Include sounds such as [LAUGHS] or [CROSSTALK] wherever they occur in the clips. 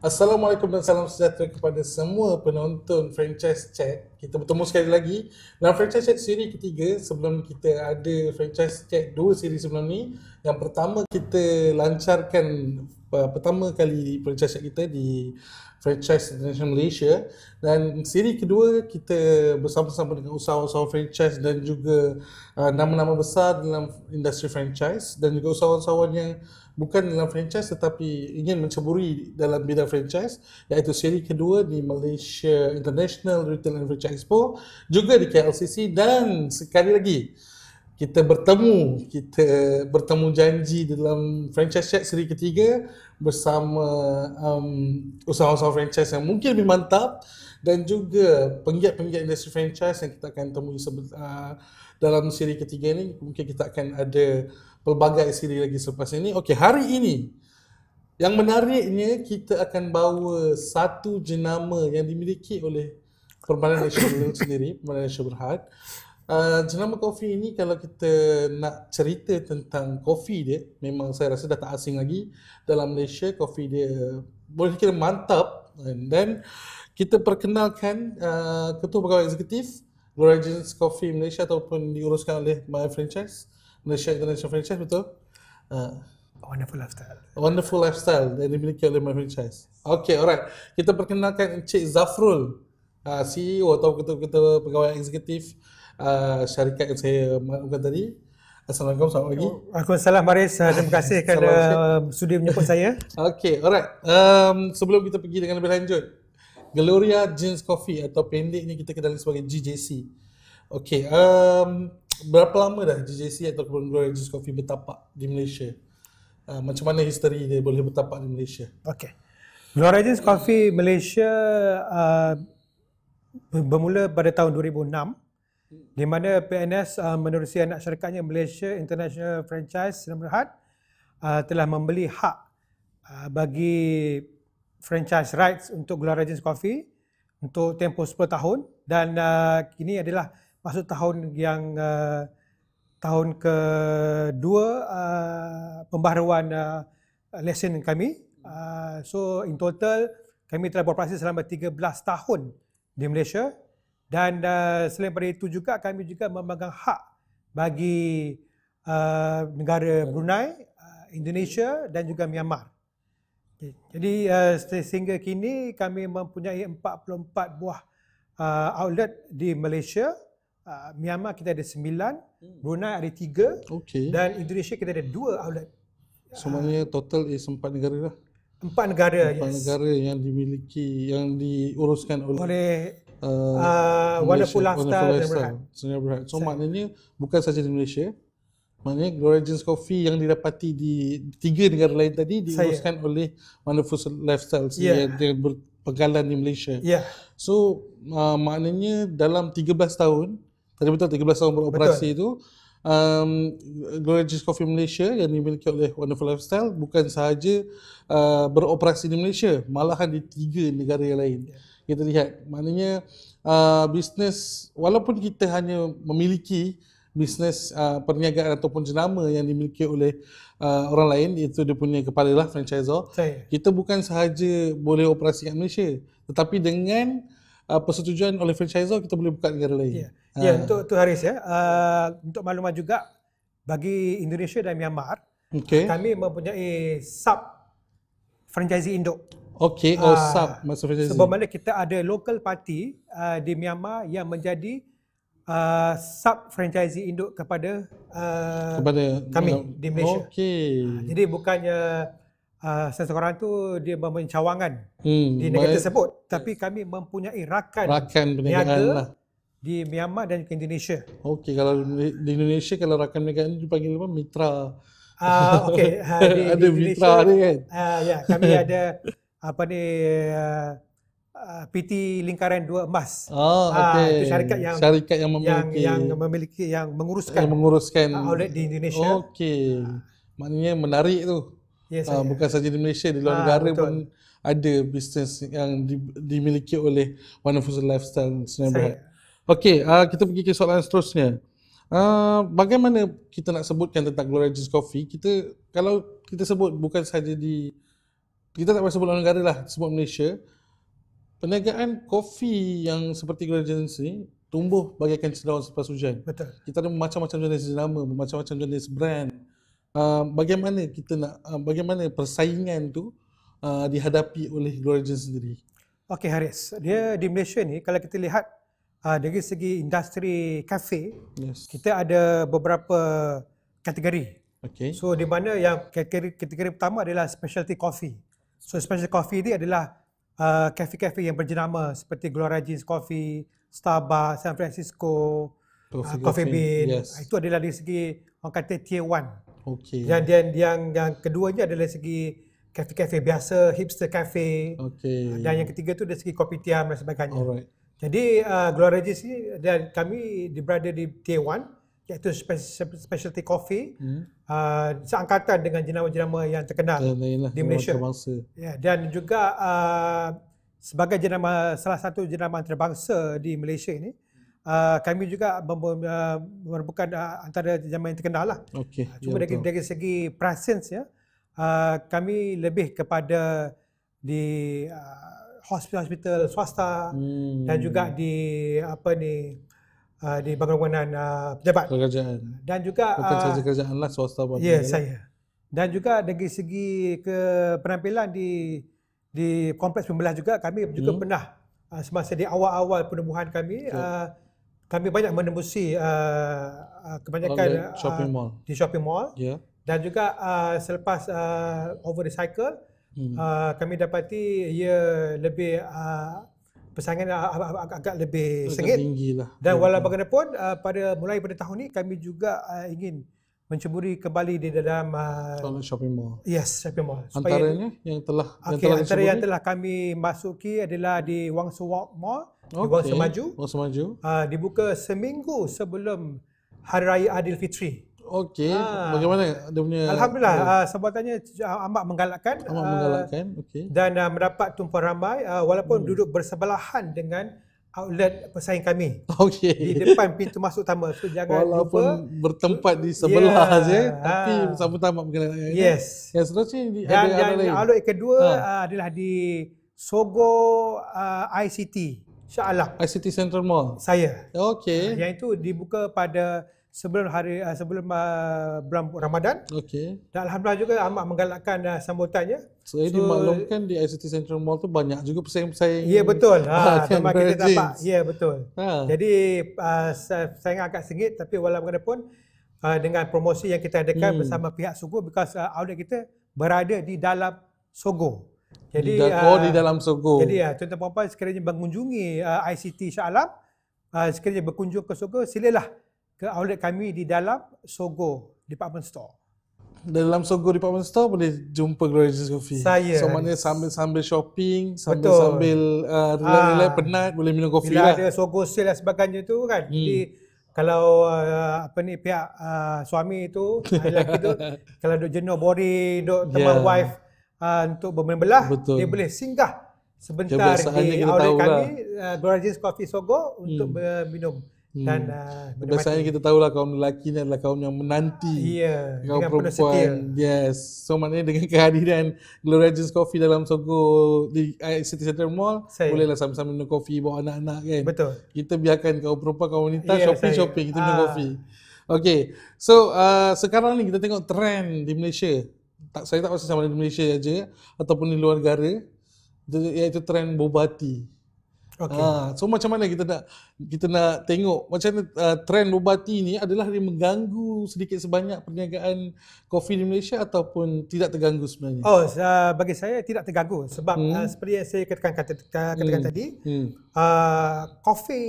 Assalamualaikum dan salam sejahtera kepada semua penonton Franchise Chat. Kita bertemu sekali lagi dalam Franchise Chat siri ketiga. Sebelum kita ada Franchise Chat dua siri sebelum ni, yang pertama kita lancarkan uh, pertama kali Franchise Chat kita di Franchise International Malaysia dan siri kedua kita bersama-sama dengan usahawan-usahawan franchise dan juga uh, nama-nama besar dalam industri franchise dan juga usahawan-usahawan yang bukan dalam franchise tetapi ingin menceburi dalam bidang franchise iaitu seri kedua di Malaysia International Retail and Franchise Expo juga di KLCC dan sekali lagi kita bertemu kita bertemu janji dalam franchise chat seri ketiga bersama um, usaha-usaha franchise yang mungkin lebih mantap dan juga penggiat-penggiat industri franchise yang kita akan temui sebentar uh, dalam siri ketiga ini mungkin kita akan ada pelbagai siri lagi selepas ini. Okey, hari ini yang menariknya kita akan bawa satu jenama yang dimiliki oleh Permainan Malaysia [COUGHS] sendiri, Permainan Malaysia Berhad. Uh, jenama kopi ini kalau kita nak cerita tentang kopi dia, memang saya rasa dah tak asing lagi dalam Malaysia. Kopi dia eh, boleh kira mantap. And then kita perkenalkan uh, Ketua Pegawai Eksekutif Origins Coffee Malaysia ataupun diuruskan oleh My Franchise, Malaysia International Franchise betul? Uh, wonderful lifestyle. Wonderful lifestyle yang dimiliki oleh My Franchise. Okay, alright. Kita perkenalkan Encik Zafrul, uh, CEO atau kita-kita pegawai eksekutif uh, syarikat yang saya maklumkan tadi. Assalamualaikum, selamat pagi. Waalaikumsalam, Maris. Uh, terima kasih [LAUGHS] kerana sudi menyebut saya. [LAUGHS] Okay, alright. Um, sebelum kita pergi dengan lebih lanjut, Gloria Jeans Coffee atau pendek pendeknya kita kenali sebagai GJC. Okey, um, berapa lama dah GJC atau Gloria Jeans Coffee bertapak di Malaysia? Uh, macam mana history dia boleh bertapak di Malaysia? Okey. Gloria Jeans Coffee Malaysia uh, bermula pada tahun 2006 di mana PNS uh, menerusi anak syarikatnya Malaysia International Franchise Sdn Bhd uh, telah membeli hak uh, bagi franchise rights untuk Gula Rajin's Coffee untuk tempoh 10 tahun dan uh, ini adalah masuk tahun yang uh, tahun ke-2 uh, pembaharuan uh, lesen kami. Uh, so in total kami telah beroperasi selama 13 tahun di Malaysia dan uh, selain daripada itu juga kami juga memegang hak bagi uh, negara Brunei, uh, Indonesia dan juga Myanmar. Jadi uh, sehingga kini kami mempunyai 44 buah uh, outlet di Malaysia. Uh, Myanmar kita ada 9, hmm. Brunei ada 3 okay. dan Indonesia kita ada 2 outlet. Semuanya uh, total is 4 negara lah. 4 negara, 4 yes. 4 negara yang dimiliki, yang diuruskan oleh, oleh uh, uh, Wonderful dan Berhad. Berhad. So, so maknanya bukan sahaja di Malaysia, Maknanya Gloria Jeans Coffee yang didapati di tiga negara lain tadi diuruskan Saya. oleh Wonderful Lifestyle yeah. yang berpegalan di Malaysia. Yeah. So uh, maknanya dalam 13 tahun, tadi betul 13 tahun beroperasi betul. itu, um, Gloria Jeans Coffee Malaysia yang dimiliki oleh Wonderful Lifestyle bukan sahaja uh, beroperasi di Malaysia, malahan di tiga negara yang lain. Yeah. Kita lihat, maknanya uh, bisnes walaupun kita hanya memiliki bisnes uh, perniagaan ataupun jenama yang dimiliki oleh uh, orang lain iaitu dia punya kepala lah franchisor. Saya. Kita bukan sahaja boleh operasi kat Malaysia tetapi dengan uh, persetujuan oleh franchisor kita boleh buka negara lain. Ya. Ha. Ya ah. untuk tu Haris ya. Uh, untuk maklumat juga bagi Indonesia dan Myanmar okay. kami mempunyai sub franchisee induk. Okey, oh, uh, sub maksud franchisee. Sebab mana kita ada local party uh, di Myanmar yang menjadi Uh, sub franchisee induk kepada uh, kepada kami di Malaysia. Okey. Uh, jadi bukannya uh, seseorang tu dia mempunyai cawangan hmm, di negara tersebut, tapi kami mempunyai rakan rakan perniagaan lah. di Myanmar dan juga Indonesia. Okey, kalau di Indonesia kalau rakan ini dipanggil apa? Mitra. Uh, okey, Uh, [LAUGHS] di, ada di mitra ni kan? Uh, ya, yeah, kami [LAUGHS] ada apa ni uh, Uh, PT Lingkaran Dua Emas. Oh, ah, okey. Uh, syarikat yang syarikat yang memiliki yang, yang memiliki yang menguruskan yang menguruskan uh, outlet di Indonesia. Okey. Uh, Maknanya menarik tu. Yes, uh, bukan sahaja di Malaysia, di luar uh, negara betul. pun ada bisnes yang di, dimiliki oleh Wonderful Lifestyle Sembahat. Okey, uh, kita pergi ke soalan seterusnya. Uh, bagaimana kita nak sebutkan tentang Glory Regis Coffee? Kita kalau kita sebut bukan saja di kita tak boleh sebut luar negara lah, sebut Malaysia. Perniagaan kopi yang seperti Grand Jones ni tumbuh bagaikan sedaun selepas hujan. Betul. Kita ada macam-macam jenis nama, macam-macam jenis brand. Uh, bagaimana kita nak uh, bagaimana persaingan tu uh, dihadapi oleh Glorigen sendiri. Okey Haris, dia di Malaysia ni kalau kita lihat uh, dari segi industri kafe, yes. kita ada beberapa kategori. Okey. So di mana yang kategori kategori pertama adalah specialty coffee. So specialty coffee ni adalah kafe-kafe uh, yang berjenama seperti Gloria Jeans Coffee, Starbucks, San Francisco, Coffee, uh, Coffee Bean. Yes. Itu adalah dari segi orang kata tier 1. Okey. Dan yang, yang yang keduanya adalah dari segi kafe-kafe biasa, hipster kafe. Okey. Uh, dan yang ketiga tu dari segi kopi tiam dan sebagainya. Alright. Jadi uh, Gloria Jeans ni kami di berada di tier 1 iaitu specialty coffee hmm. uh, seangkatan dengan jenama-jenama yang terkenal dan lainlah, di Malaysia. Antarabangsa. Ya, dan juga uh, sebagai jenama salah satu jenama antarabangsa di Malaysia ini, uh, kami juga merupakan uh, antara jenama yang terkenal lah. Okay. Uh, ya, cuma ya, dari, dari segi presence ya, uh, kami lebih kepada di uh, hospital-hospital swasta hmm. dan juga di apa ni uh, di bangunan uh, pejabat. Kerajaan. Dan juga bukan uh, ah, kerajaan lah swasta pun. Ya, saya. Dan juga dari segi ke penampilan di di kompleks pembelah juga kami hmm. juga pernah uh, semasa di awal-awal penubuhan kami okay. uh, kami banyak menembusi uh, kebanyakan okay. shopping uh, di shopping mall. Yeah. Dan juga uh, selepas uh, over the cycle hmm. uh, kami dapati ia lebih uh, persaingan agak, lebih agak sengit. Tinggi lah. Dan ya, walau bagaimanapun uh, pada mulai pada tahun ini kami juga uh, ingin mencuburi kembali di dalam uh, shopping mall. Yes, shopping mall. Supaya, Antaranya yang telah yang okay, telah antara dicuburi? yang telah kami masuki adalah di Wangsu Suwa Mall, okay. di Wang Semaju. Wang Semaju. Uh, dibuka seminggu sebelum Hari Raya Aidilfitri. Fitri. Okey. Ha. Bagaimana dia punya Alhamdulillah ya. uh, sebabnya amat menggalakkan. Amat ah, menggalakkan. Okey. Dan uh, ah, mendapat tumpuan ramai uh, walaupun hmm. duduk bersebelahan dengan outlet pesaing kami. Okey. Di depan pintu masuk utama. So jangan walaupun lupa bertempat di sebelah yeah. saja tapi ha. sama tamat menggalakkan. Yes. Yang seterusnya di dan, dan lain. outlet kedua ha. uh, adalah di Sogo uh, ICT. Insya-Allah. ICT Central Mall. Saya. Okey. Uh, yang itu dibuka pada sebelum hari uh, sebelum uh, bulan Ramadan. Okey. Dan alhamdulillah juga amat menggalakkan uh, sambutannya. So, so, dimaklumkan di ICT Central Mall tu banyak juga pesaing-pesaing. Ya yeah, betul. Ha, [LAUGHS] tempat kita dapat. Ya yeah, betul. Ha. Jadi uh, saya agak sengit tapi walaupun uh, dengan promosi yang kita adakan hmm. bersama pihak Sugo because uh, outlet kita berada di dalam Sugo. Jadi di, da- oh, di dalam Sugo. Jadi ya, uh, tuan-tuan puan-puan sekiranya mengunjungi uh, ICT Shah Alam, uh, sekiranya berkunjung ke Sogo, silalah ke outlet kami di dalam Sogo Department Store. Dalam Sogo Department Store boleh jumpa Gloria Jesus Coffee. Saya. So maknanya sambil sambil shopping, sambil sambil uh, ah. relax, ha. penat boleh minum kopi lah. Ada Sogo sale dan sebagainya tu kan. Hmm. Jadi kalau uh, apa ni pihak uh, suami itu, [LAUGHS] lelaki tu kalau duk jenuh boring, duk teman yeah. wife uh, untuk bermain belah, Betul. dia boleh singgah sebentar di outlet kami, lah. uh, Gloria Jesus Coffee Sogo untuk hmm. minum hmm. dan uh, ah, biasanya kita tahu lah kaum lelaki ni adalah kaum yang menanti yeah, kaum perempuan yes so maknanya dengan [LAUGHS] kehadiran Glory Jeans Coffee dalam Sogo di eh, City Center Mall saya. bolehlah sama-sama minum kopi bawa anak-anak kan betul kita biarkan kaum perempuan kaum wanita yeah, shopping-shopping kita minum ah. kopi Okay, so uh, sekarang ni kita tengok trend di Malaysia tak, saya tak pasti sama di Malaysia aja ataupun di luar negara iaitu trend boba tea Okay. Ha, ah, so macam mana kita nak kita nak tengok macam uh, trend ubati ni adalah dia mengganggu sedikit sebanyak perniagaan kopi di Malaysia ataupun tidak terganggu sebenarnya? Oh, uh, bagi saya tidak terganggu sebab hmm. uh, seperti yang saya katakan kata, katakan hmm. tadi, kopi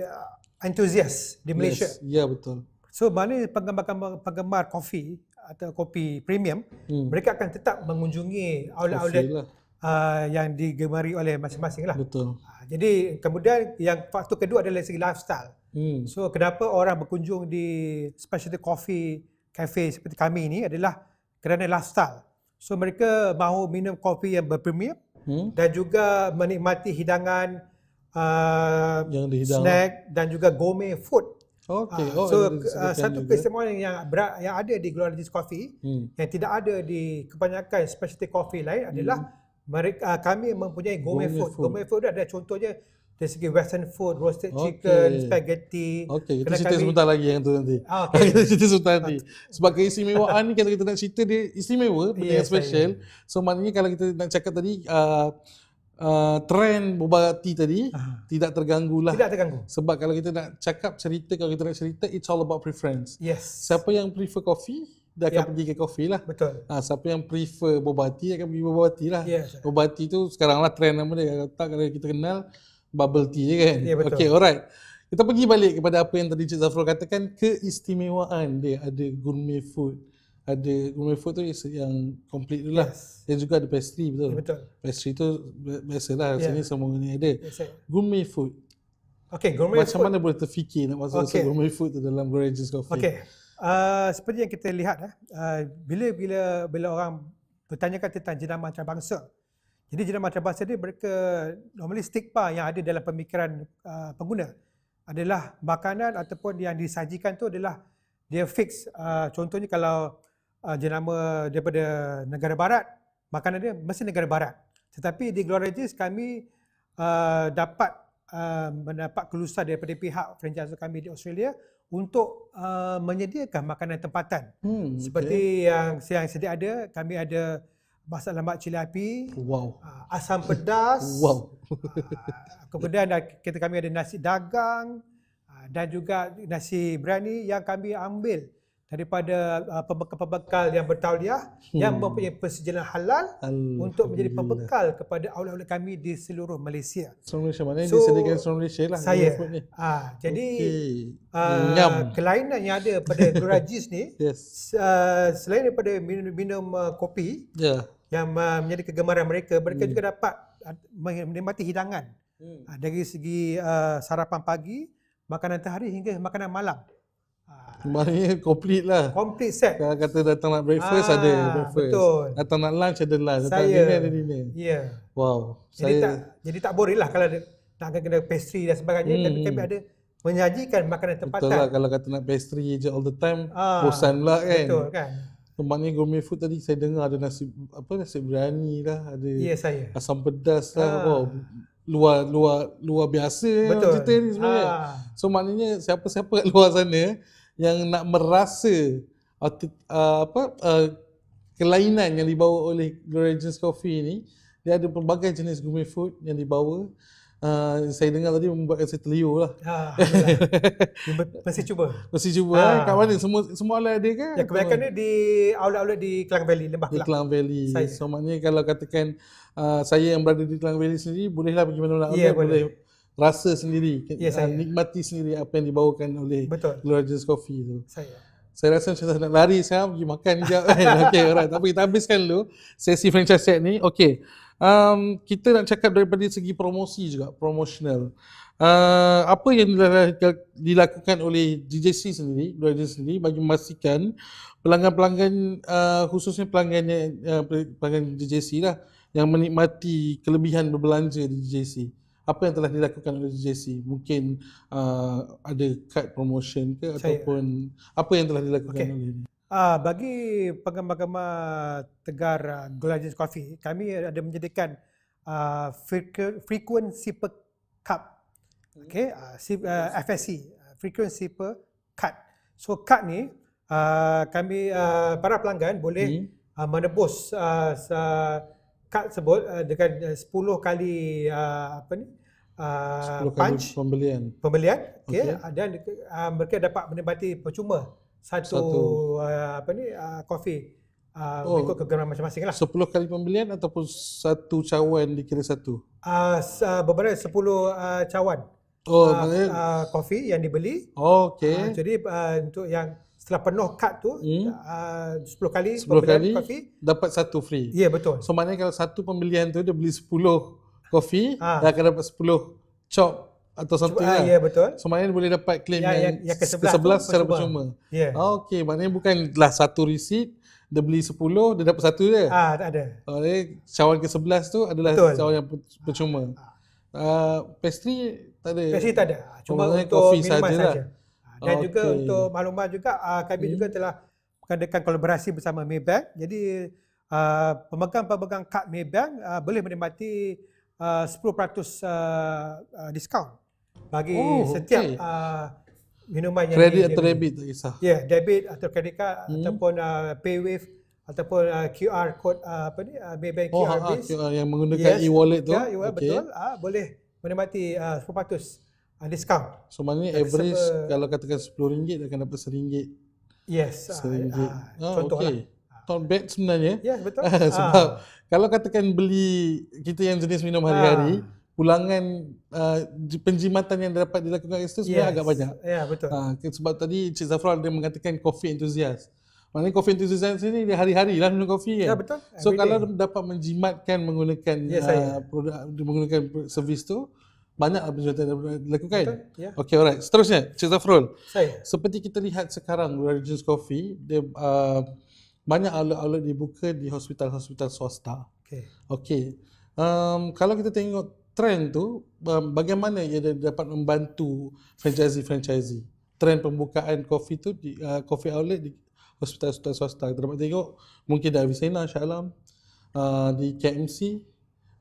hmm. enthusiast di Malaysia. Yes. Ya betul. So mana penggemar-penggemar kopi atau kopi premium, hmm. mereka akan tetap mengunjungi outlet-outlet. Ah, yang digemari oleh masing-masing lah. Betul. Ah, jadi kemudian yang faktor kedua adalah segi lifestyle. Hmm. So kenapa orang berkunjung di specialty coffee cafe seperti kami ini adalah kerana lifestyle. So mereka mahu minum kopi yang berpremium hmm. dan juga menikmati hidangan uh, yang snack dan juga gourmet food. Okay. Uh, oh, so uh, satu keistimewaan yang yang ada di Glorious Coffee hmm. yang tidak ada di kebanyakan specialty coffee lain adalah hmm mereka ah, kami mempunyai gourmet food. food. Gourmet food ada contohnya dari segi western food, roasted okay. chicken, spaghetti. Okey, kita cerita kami... sebentar lagi yang tu nanti. Ah, okay. [LAUGHS] kita cerita sebentar nanti. Ah, sebab keistimewaan ni kalau kita nak cerita dia istimewa, benda yes, yang special. So maknanya kalau kita nak cakap tadi uh, Uh, trend boba tea tadi uh-huh. tidak terganggulah tidak terganggu sebab kalau kita nak cakap cerita kalau kita nak cerita it's all about preference yes siapa yang prefer coffee dia akan yep. Ya. pergi ke kopi lah. Betul. Ha, siapa yang prefer boba tea, akan pergi boba tea lah. Yes. Ya, boba tea tu sekarang lah trend nama dia. Kalau tak, kalau kita kenal, bubble tea je kan? Ya, yeah, betul. Okay, alright. Kita pergi balik kepada apa yang tadi Cik Zafrul katakan, keistimewaan dia ada gourmet food. Ada gourmet food tu yang complete tu lah. Yes. Dan juga ada pastry, betul? Yeah, betul. Pastry tu biasalah, yeah. sini semua ni ada. Yes, ya, gourmet food. Okay, gourmet Macam food. Macam mana boleh terfikir nak masuk okay. gourmet food tu dalam Gourmet Coffee? Okay. Uh, seperti yang kita lihat uh, bila bila bila orang bertanyakan tentang jenama macam antarabangsa. Jadi jenama macam antarabangsa ini mereka normally stigma yang ada dalam pemikiran uh, pengguna adalah makanan ataupun yang disajikan tu adalah dia fix uh, contohnya kalau uh, jenama daripada negara barat makanan dia mesti negara barat. Tetapi di Glorious kami uh, dapat uh, mendapat kelulusan daripada pihak franchise kami di Australia untuk uh, menyediakan makanan tempatan. Hmm, Seperti okay. yang yang sedia ada, kami ada masak lemak cili api. Wow. Uh, asam pedas. wow. uh, kemudian kita kami ada nasi dagang uh, dan juga nasi berani yang kami ambil daripada uh, pembekal-pembekal yang bertauliah hmm. yang mempunyai persetujuan halal untuk menjadi pembekal kepada aulah-aulah kami di seluruh Malaysia. Seluruh Malaysia maknanya so, disediakan seluruh Malaysia lah. Saya. Ha, jadi okay. uh, ah, kelainan yang ada pada [LAUGHS] Gurajis ni yes. uh, selain daripada minum, minum uh, kopi yeah. yang uh, menjadi kegemaran mereka, mereka hmm. juga dapat uh, menikmati hidangan hmm. uh, dari segi uh, sarapan pagi, makanan terhari hingga makanan malam. Maknanya complete lah. Complete set. Kalau kata datang nak breakfast, ah, ada breakfast. Betul. Datang nak lunch, ada lunch. Datang saya, dinner, ada dinner. Ya. Yeah. Wow. Jadi saya, tak, jadi tak boring lah kalau ada, nak kena pastry dan sebagainya. Hmm. Tapi kami ada menyajikan makanan tempatan. Betul lah. Kalau kata nak pastry je all the time, ah, bosan pula kan. Betul kan. So, maknanya gourmet food tadi saya dengar ada nasi apa nasi berani lah. Ada yeah, saya. asam pedas lah. Ah. Wow luar luar luar biasa betul. cerita kan. ah. So maknanya siapa-siapa kat luar sana yang nak merasa uh, apa uh, kelainan yang dibawa oleh Gorgeous Coffee ini dia ada pelbagai jenis gourmet food yang dibawa Uh, saya dengar tadi membuatkan saya terliur lah. Ha, Mesti cuba. Mesti cuba. Eh. Ha. Kat mana? Semua semua outlet ada kan? Ya, kebanyakan dia di outlet-outlet di Kelang Valley, Lembah Kelang. Di Klang Valley. Saya. So, maknanya kalau katakan uh, saya yang berada di Kelang Valley sendiri, bolehlah pergi mana-mana outlet. Ya, boleh. boleh rasa sendiri, ya, ah, saya. nikmati sendiri apa yang dibawakan oleh Betul. Rogers Coffee tu. Saya. Saya rasa macam saya nak lari saya pergi makan jap [LAUGHS] eh, Okey, alright. Tapi kita habiskan dulu sesi franchise set ni. Okey. Um, kita nak cakap daripada segi promosi juga, promotional. Uh, apa yang dilakukan oleh DJC sendiri, Rogers sendiri bagi memastikan pelanggan-pelanggan uh, khususnya pelanggan uh, pelanggan DJC lah yang menikmati kelebihan berbelanja di DJC apa yang telah dilakukan oleh JC? Mungkin uh, ada card promotion ke Saya, ataupun apa yang telah dilakukan okay. oleh ini? Uh, ah, bagi penggemar-penggemar tegar uh, Golden Coffee, kami ada menjadikan uh, uh, uh, uh, frequency per cup. Okay, uh, FSC, frequency per card. So card ni uh, kami uh, para pelanggan boleh hmm. uh, menebus uh, card sebut uh, dengan 10 eh, kali uh, apa ni uh, 10 punch kali pembelian pembelian okey okay. Ah, dan uh, mereka dapat menikmati percuma satu, satu. Uh, apa ni kopi uh, uh, oh, ikut kegemaran masing-masing lah. Sepuluh kali pembelian ataupun satu cawan dikira satu? Uh, uh, beberapa 10 cawan oh, uh, kopi uh, yang dibeli. Oh, okay. Uh, jadi uh, untuk yang setelah penuh kad tu hmm. Ah, uh, 10 kali 10 pembelian kali, kopi dapat satu free. Ya yeah, betul. So maknanya kalau satu pembelian tu dia beli 10 kopi ha. dia akan dapat 10 chop atau satu ah, lah. Ya yeah, betul. So maknanya dia boleh dapat claim ya, yang, yang, yang ke-11, ke-11 tu, secara percuma. Ya. Yeah. Okey maknanya bukanlah satu receipt dia beli 10 dia dapat satu je. Ah ha, tak ada. Jadi oh, cawan ke-11 tu adalah betul. cawan yang percuma. Ha. Uh, pastry tak ada. Pastry tak ada. Cuma untuk minuman sahaja. Sahaja. Dan okay. juga untuk maklumat juga uh, kami okay. Hmm. juga telah mengadakan kolaborasi bersama Maybank. Jadi uh, pemegang-pemegang kad Maybank uh, boleh menikmati uh, 10% uh, diskaun bagi oh, setiap okay. uh, minuman yang kredit atau debit tak kisah. Ya, yeah, debit atau kredit card hmm. ataupun uh, PayWave ataupun uh, QR code uh, apa ni uh, Maybank oh, QR ha, ha, QR yang menggunakan yes. e-wallet tu. Ya, yeah, e-wallet okay. betul. Uh, boleh menikmati uh, 10% uh, ah, discount. So maknanya so, average sepa, kalau katakan RM10 akan dapat RM1. Yes. RM1. Uh, uh, oh, okay. Not bad sebenarnya. Ya, yeah, betul. [LAUGHS] Ah. Sebab uh. kalau katakan beli kita yang jenis minum ah. hari-hari, uh. pulangan uh, penjimatan yang dapat dilakukan itu sebenarnya yes. agak banyak. Ya, yeah, betul. Uh, sebab tadi Cik Zafran dia mengatakan coffee enthusiast. Maknanya coffee enthusiast ni dia hari-hari lah minum kopi kan. Ya, betul. So, kalau dapat menjimatkan menggunakan yes, ya, uh, produk, menggunakan servis tu, banyak apa yang telah dilakukan. Ya. Okey, alright. Seterusnya, Cik Zafrul. Saya. Seperti kita lihat sekarang, Regions Coffee, dia, uh, banyak alat-alat dibuka di hospital-hospital swasta. Okay. Okay. Um, kalau kita tengok trend tu, um, bagaimana ia dapat membantu franchisee-franchisee? Trend pembukaan coffee tu, di, uh, coffee outlet di hospital-hospital swasta. Kita dapat tengok, mungkin di Avicenna, Shah Alam, uh, di KMC,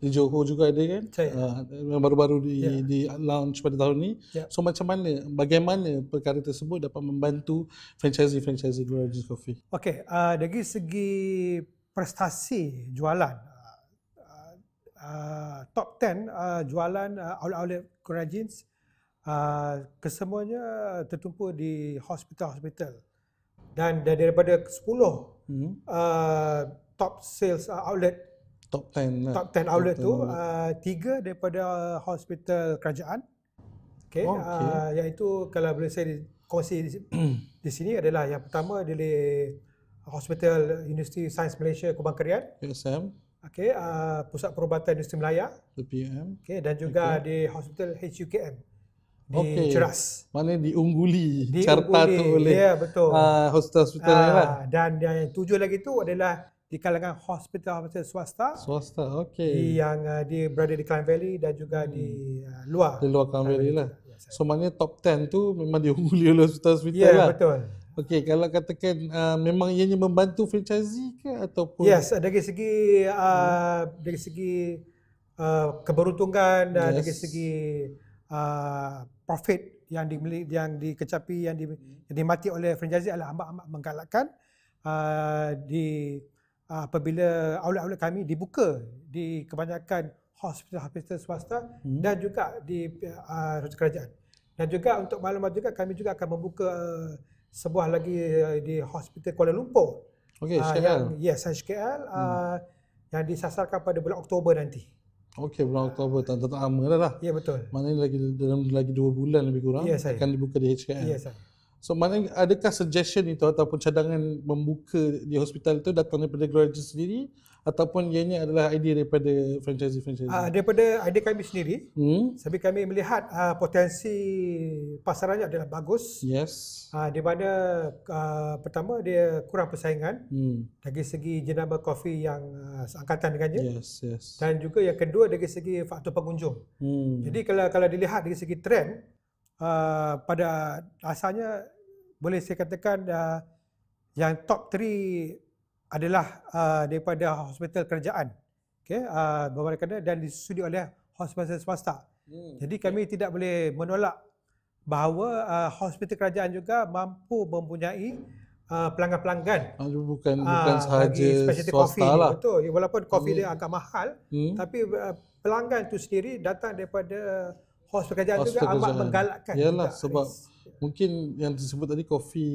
di Johor juga ada kan ah, yang uh, baru-baru di ya. di launch pada tahun ini. ya. so macam mana bagaimana perkara tersebut dapat membantu franchisee-franchisee Gorgeous Coffee okey uh, dari segi prestasi jualan Uh, top 10 uh, jualan uh, outlet-outlet Kurajins uh, kesemuanya tertumpu di hospital-hospital dan daripada 10 mm-hmm. uh, top sales uh, outlet top 10 lah. top 10 outlet tu Uh, tiga daripada hospital kerajaan okey oh, uh, okay. uh, iaitu kalau boleh saya kongsi di, [CLEARS THROAT] di sini adalah yang pertama dari hospital Universiti Sains Malaysia Kubang Kerian USM okey uh, pusat perubatan Universiti Melaya UPM okey dan juga okay. di hospital HUKM di okay. Ceras. Mana diungguli di carta tu boleh. Ya, yeah, betul. Uh, ah, hospital hospital uh, ah, lah. Dan yang tujuh lagi tu adalah di kalangan hospital-hospital swasta. Swasta, okey. Di Yang uh, dia berada di Klang Valley dan juga hmm. di uh, luar. Di luar Klang Valley lah. Yes, so, maknanya top 10 tu memang diungguli oleh hospital-hospital yeah, lah. Ya, betul. Okey, kalau katakan uh, memang ianya membantu franchisee ke ataupun? Yes, uh, dari segi, uh, hmm. dari segi uh, keberuntungan dan uh, yes. dari segi uh, profit yang dimili, yang dikecapi yang, di, yang dimati oleh franchisee adalah amat-amat menggalakkan uh, di apabila outlet-outlet kami dibuka di kebanyakan hospital-hospital swasta hmm. dan juga di uh, kerajaan. Dan juga untuk maklumat juga kami juga akan membuka uh, sebuah lagi uh, di hospital Kuala Lumpur. Okey, uh, yang, yes, HKL hmm. Ah, yang disasarkan pada bulan Oktober nanti. Okey, bulan Oktober uh, tak tak lama dah lah. Ya yeah, betul. Maknanya lagi dalam lagi dua bulan lebih kurang yes, akan dibuka di HKL. Yes, So mana adakah suggestion itu ataupun cadangan membuka di hospital itu datang daripada Gloria sendiri ataupun ianya adalah idea daripada franchisee-franchisee? Uh, daripada idea kami sendiri. Hmm. Sebab kami melihat uh, potensi pasarannya adalah bagus. Yes. Uh, di mana uh, pertama dia kurang persaingan. Hmm. Dari segi jenama kopi yang uh, angkatan dengannya. Yes, yes. Dan juga yang kedua dari segi faktor pengunjung. Hmm. Jadi kalau kalau dilihat dari segi trend Ah, pada asalnya boleh saya katakan uh, yang top 3 adalah uh, daripada hospital kerajaan. Okey, uh, beberapa kali dan disusuli oleh hospital swasta. Hmm. Jadi kami okay. tidak boleh menolak bahawa uh, hospital kerajaan juga mampu mempunyai uh, pelanggan-pelanggan. Bukan bukan uh, sahaja swasta lah. Betul. Walaupun kopi hmm. dia agak mahal, hmm. tapi uh, pelanggan itu sendiri datang daripada host pekerjaan host juga pekerjaan. amat menggalakkan. Yalah juga. sebab mungkin yang disebut tadi kopi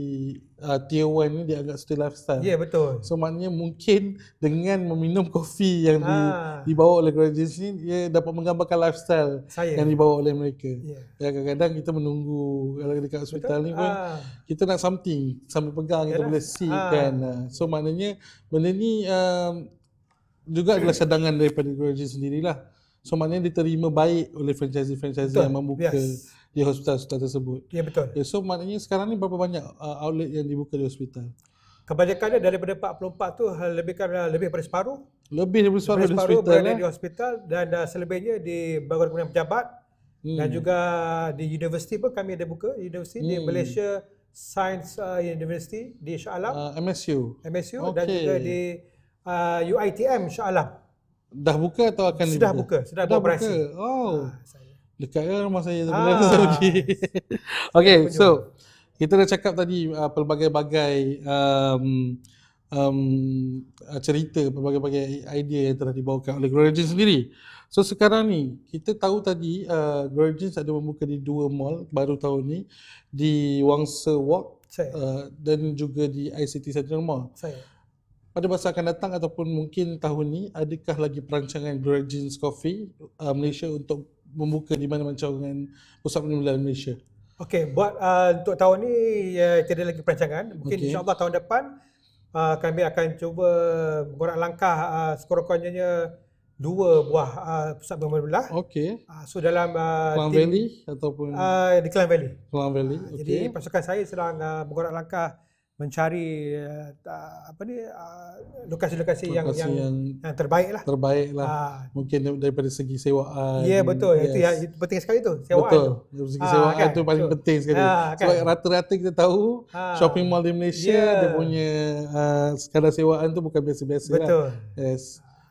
uh, tier 1 ni dia agak still lifestyle. Ya yeah, betul. So maknanya mungkin dengan meminum kopi yang ha. dibawa oleh graduates ni dia dapat menggambarkan lifestyle Saya. yang dibawa oleh mereka. Ya, ya kadang-kadang kita menunggu kalau dekat hospital betul? ni pun ha. kita nak something sambil pegang Yalah. kita boleh see ah. kan. So maknanya benda ni um, juga adalah cadangan [CLEARS THROAT] daripada graduates sendirilah. So maknanya diterima baik oleh franchisee-franchisee yang membuka yes. di hospital-hospital tersebut. Ya betul. Yeah, so maknanya sekarang ni berapa banyak uh, outlet yang dibuka di hospital? Kebanyakan Kebanyakannya daripada 44 tu lebih kurang uh, lebih daripada separuh. Lebih daripada separuh, lebih separuh di hospital. Berada eh? di hospital dan uh, selebihnya di bangunan pejabat hmm. dan juga di universiti pun kami ada buka universiti hmm. di Malaysia Science uh, University di Shah Alam. Uh, MSU. MSU okay. dan juga di uh, UITM Shah Alam. Dah buka atau akan sudah dibuka? Sudah buka, sudah, sudah beroperasi. Buka. Oh. Ha, Dekat ke rumah saya sebenarnya ha, saya pergi. Okey, so kita dah cakap tadi uh, pelbagai-bagai um, um, uh, cerita, pelbagai-bagai idea yang telah dibawakan oleh Glorigen sendiri. So sekarang ni, kita tahu tadi uh, Glorigen ada membuka di dua mall baru tahun ni di Wangsa Walk uh, dan juga di ICT Central Mall. Saya pada masa akan datang ataupun mungkin tahun ni adakah lagi perancangan Blue Origins Coffee uh, Malaysia untuk membuka di mana-mana cawangan pusat penimbunan Malaysia? Okey, buat uh, untuk tahun ni uh, tiada lagi perancangan. Mungkin okay. insya-Allah tahun depan uh, kami akan cuba mengorak langkah uh, sekurang-kurangnya dua buah uh, pusat pembelah belah. Okey. Uh, so dalam uh, Klang Valley ataupun uh, di Klang Valley. Klang Valley. Uh, okay. Jadi pasukan saya sedang uh, mengorak langkah mencari uh, apa ni uh, lokasi-lokasi yang yang, yang, yang terbaik lah. Terbaik lah. Ha. Ah. Mungkin daripada segi sewaan. Ya yeah, betul. Yes. Itu, itu penting sekali tu. Sewaan betul. Dari segi ha, sewaan kan? tu paling so, penting sekali. Ha, kan? Sebab rata-rata kita tahu ha. shopping mall di Malaysia yeah. dia punya uh, skala sewaan tu bukan biasa-biasa lah. betul. lah. Yes.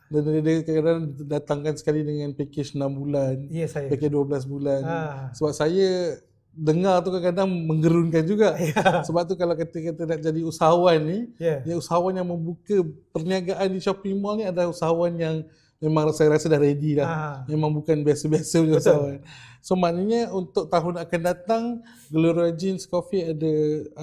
Dan dia kadang-kadang datangkan sekali dengan package 6 bulan. Ya yeah, saya. Package 12 bulan. Ha. Sebab saya dengar tu kadang-kadang menggerunkan juga. [LAUGHS] Yeah. Sebab tu kalau kita kita nak jadi usahawan ni, yeah. ya usahawan yang membuka perniagaan di shopping mall ni adalah usahawan yang memang saya rasa dah ready lah, Ha. Memang bukan biasa-biasa punya usahawan. So maknanya untuk tahun akan datang, Gelora Jeans Coffee ada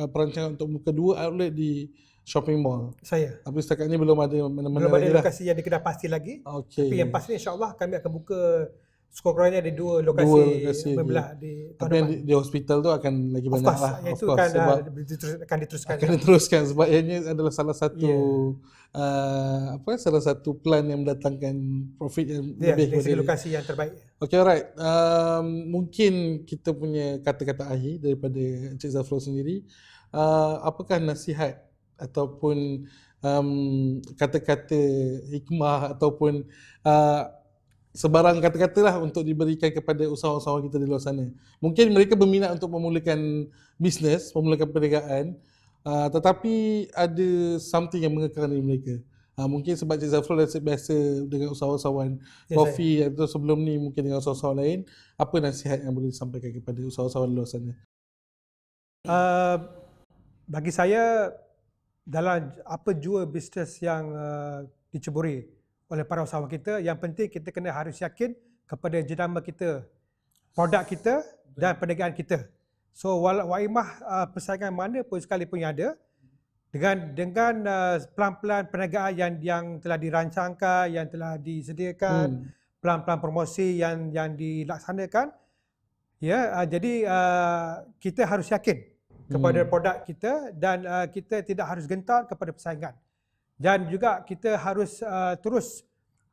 uh, perancangan untuk buka dua outlet di shopping mall. Saya. Tapi setakat ni belum ada mana-mana belum ada lah. lokasi yang kita pasti lagi. Okay. Tapi yang pasti Insyaallah kami akan buka Skopranya ada dua lokasi, dua lokasi membelah ya. di, di tahun depan. Di, di hospital tu akan lagi banyak course, lah. Of course, itu akan, ah, akan diteruskan. Akan diteruskan sebab ianya adalah salah satu yeah. Ya. uh, apa salah satu plan yang mendatangkan profit yang yeah, lebih dari segi lokasi yang terbaik. Okay, alright. Um, mungkin kita punya kata-kata akhir daripada Encik Zafro sendiri. Uh, apakah nasihat ataupun um, kata-kata hikmah ataupun uh, sebarang kata kata lah untuk diberikan kepada usahawan-usahawan kita di luar sana. Mungkin mereka berminat untuk memulakan bisnes, memulakan perniagaan, uh, tetapi ada something yang mengekang diri mereka. Uh, mungkin sebab Cik Zafrul dah biasa dengan usahawan-usahawan kopi yes, atau sebelum ni mungkin dengan usahawan lain, apa nasihat yang boleh disampaikan kepada usahawan-usahawan di luar sana? Uh, bagi saya, dalam apa jua bisnes yang uh, diceburi, oleh para usahawan kita. Yang penting kita kena harus yakin kepada jenama kita, produk kita dan perniagaan kita. So walau waimah uh, persaingan mana pun sekali pun yang ada dengan dengan uh, pelan-pelan perniagaan yang yang telah dirancangkan, yang telah disediakan, hmm. pelan-pelan promosi yang yang dilaksanakan. Ya, yeah, uh, jadi uh, kita harus yakin kepada hmm. produk kita dan uh, kita tidak harus gentar kepada persaingan dan juga kita harus uh, terus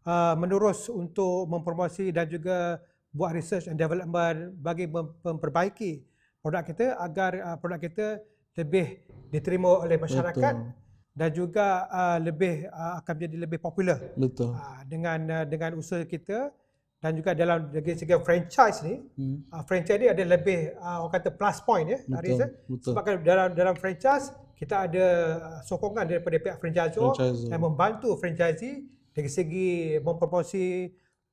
uh, menerus untuk mempromosi dan juga buat research and development bagi memperbaiki produk kita agar uh, produk kita lebih diterima oleh masyarakat Betul. dan juga uh, lebih uh, akan menjadi lebih popular Betul. Uh, dengan uh, dengan usaha kita dan juga dalam segi segi franchise ni hmm. uh, franchise ni ada lebih uh, orang kata plus point ya Betul. Arisa. Betul. sebab dalam dalam franchise kita ada uh, sokongan daripada pihak franchisor yang membantu franchisee dari segi mempromosi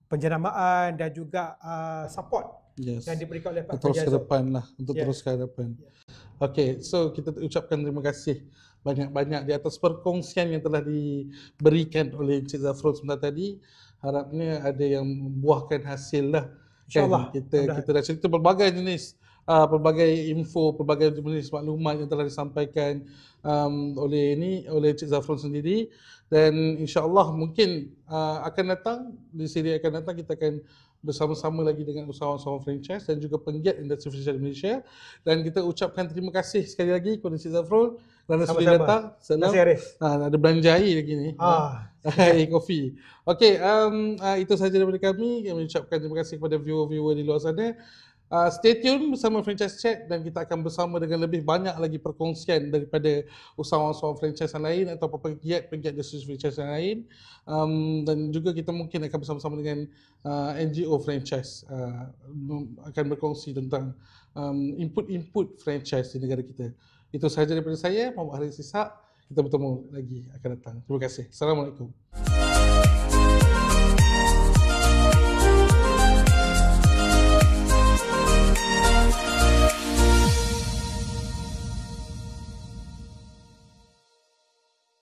penjenamaan dan juga uh, support yes. yang diberikan oleh pihak franchisor. Lah, terus ke depan lah, untuk yeah. terus ke depan. Yeah. Okay, so kita ucapkan terima kasih banyak-banyak di atas perkongsian yang telah diberikan oleh Encik Zafrul sebentar tadi. Harapnya ada yang buahkan hasil lah. InsyaAllah. Kan? Kita, kita dah cerita berbagai jenis uh, pelbagai info, pelbagai jenis maklumat yang telah disampaikan um, oleh ini oleh Cik Zafron sendiri dan insya-Allah mungkin uh, akan datang di siri akan datang kita akan bersama-sama lagi dengan usahawan-usahawan franchise dan juga penggiat industri franchise di Malaysia dan kita ucapkan terima kasih sekali lagi kepada Cik Zafrul kerana sudah datang. Terima kasih Arif. Ha, ada belanjai lagi ni. Ah. [LAUGHS] Air kopi. Okey, um, uh, itu sahaja daripada kami. Kami ucapkan terima kasih kepada viewer-viewer di luar sana. Uh, stay tune bersama Franchise Chat dan kita akan bersama dengan lebih banyak lagi perkongsian daripada usahawan-usahawan franchise yang lain atau pegiat-pegiat industri franchise yang lain um, dan juga kita mungkin akan bersama-sama dengan uh, ah, NGO franchise uh, akan berkongsi tentang um, input-input franchise di negara kita itu sahaja daripada saya, Muhammad Haris Isak kita bertemu lagi akan datang terima kasih, Assalamualaikum